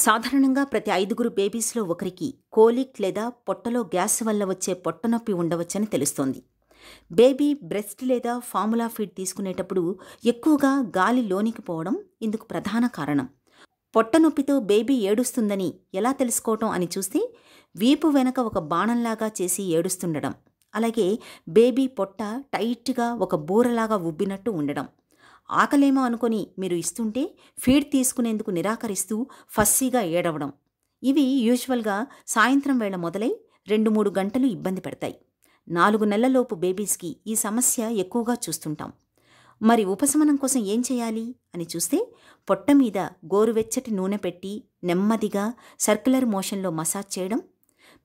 సాధారణంగా ప్రతి ఐదుగురు బేబీస్లో ఒకరికి కోలిక్ లేదా పొట్టలో గ్యాస్ వల్ల వచ్చే పొట్టనొప్పి ఉండవచ్చని తెలుస్తోంది బేబీ బ్రెస్ట్ లేదా ఫార్ములా ఫీడ్ తీసుకునేటప్పుడు ఎక్కువగా గాలి లోనికి పోవడం ఇందుకు ప్రధాన కారణం పొట్టనొప్పితో బేబీ ఏడుస్తుందని ఎలా తెలుసుకోవటం అని చూస్తే వీపు వెనక ఒక బాణంలాగా చేసి ఏడుస్తుండడం అలాగే బేబీ పొట్ట టైట్గా ఒక బూరలాగా ఉబ్బినట్టు ఉండడం ఆకలేమో అనుకొని మీరు ఇస్తుంటే ఫీడ్ తీసుకునేందుకు నిరాకరిస్తూ ఫస్సీగా ఏడవడం ఇవి యూజువల్గా సాయంత్రం వేళ మొదలై రెండు మూడు గంటలు ఇబ్బంది పెడతాయి నాలుగు నెలలలోపు బేబీస్కి ఈ సమస్య ఎక్కువగా చూస్తుంటాం మరి ఉపశమనం కోసం ఏం చేయాలి అని చూస్తే పొట్ట మీద గోరువెచ్చటి నూనె పెట్టి నెమ్మదిగా సర్క్యులర్ మోషన్లో మసాజ్ చేయడం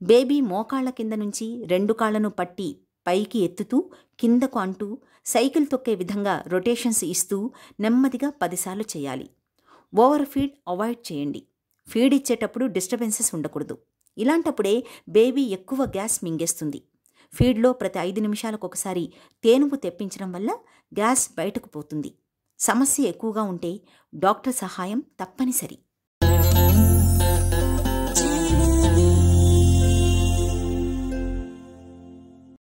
బేబీ మోకాళ్ల కింద నుంచి రెండు కాళ్లను పట్టి పైకి ఎత్తుతూ కిందకు అంటూ సైకిల్ తొక్కే విధంగా రొటేషన్స్ ఇస్తూ నెమ్మదిగా పదిసార్లు చేయాలి ఓవర్ ఫీడ్ అవాయిడ్ చేయండి ఫీడ్ ఇచ్చేటప్పుడు డిస్టర్బెన్సెస్ ఉండకూడదు ఇలాంటప్పుడే బేబీ ఎక్కువ గ్యాస్ మింగేస్తుంది ఫీడ్లో ప్రతి ఐదు నిమిషాలకు ఒకసారి తేనుపు తెప్పించడం వల్ల గ్యాస్ బయటకు పోతుంది సమస్య ఎక్కువగా ఉంటే డాక్టర్ సహాయం తప్పనిసరి